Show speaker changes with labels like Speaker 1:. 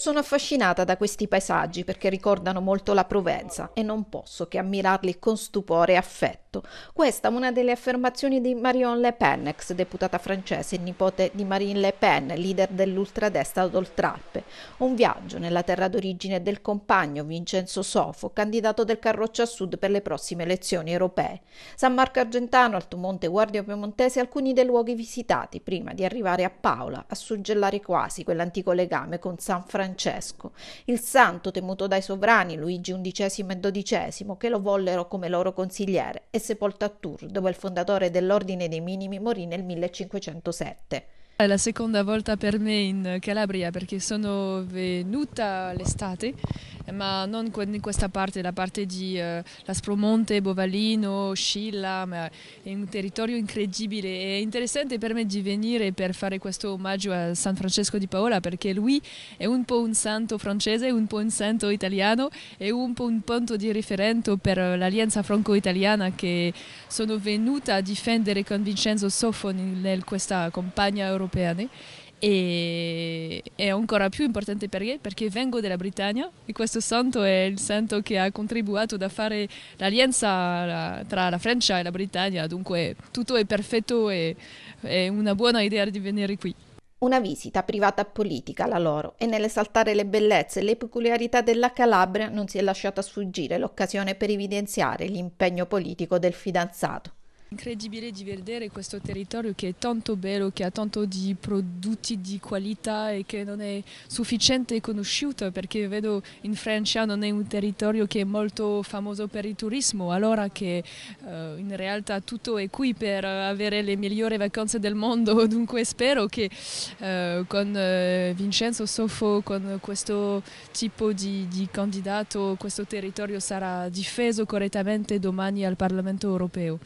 Speaker 1: Sono affascinata da questi paesaggi perché ricordano molto la Provenza e non posso che ammirarli con stupore e affetto. Questa è una delle affermazioni di Marion Le Pen, ex deputata francese e nipote di Marine Le Pen, leader dell'ultradestra d'Oltralpe. Un viaggio nella terra d'origine del compagno Vincenzo Sofo, candidato del Carroccia Sud per le prossime elezioni europee. San Marco Argentano, Altomonte, Guardia Piemontese, alcuni dei luoghi visitati prima di arrivare a Paola, a suggellare quasi quell'antico legame con San Francesco, il santo temuto dai sovrani Luigi XI e XII, che lo vollero come loro consigliere, e sepolto a Tours, dove il fondatore dell'Ordine dei Minimi morì nel
Speaker 2: 1507. È la seconda volta per me in Calabria perché sono venuta l'estate eh, ma non in questa parte, la parte di eh, Laspromonte, Bovalino, Scilla, ma è un territorio incredibile È interessante per me di venire per fare questo omaggio a San Francesco di Paola perché lui è un po' un santo francese, un po' un santo italiano e un po' un punto di riferimento per l'alleanza franco-italiana che sono venuta a difendere con Vincenzo Sofon in questa campagna europea e è ancora più importante perché? Perché vengo dalla Britannia e questo santo è il santo che ha contribuito a fare l'alleanza tra la Francia e la Britannia, dunque tutto è perfetto e è una buona idea di venire qui. Una visita privata politica la loro e nell'esaltare
Speaker 1: le bellezze e le peculiarità della Calabria non si è lasciata sfuggire l'occasione per evidenziare l'impegno politico del fidanzato.
Speaker 2: Incredibile di vedere questo territorio che è tanto bello, che ha tanto di prodotti di qualità e che non è sufficiente conosciuto perché vedo in Francia non è un territorio che è molto famoso per il turismo, allora che eh, in realtà tutto è qui per avere le migliori vacanze del mondo, dunque spero che eh, con eh, Vincenzo Soffo, con questo tipo di, di candidato, questo territorio sarà difeso correttamente domani al Parlamento europeo.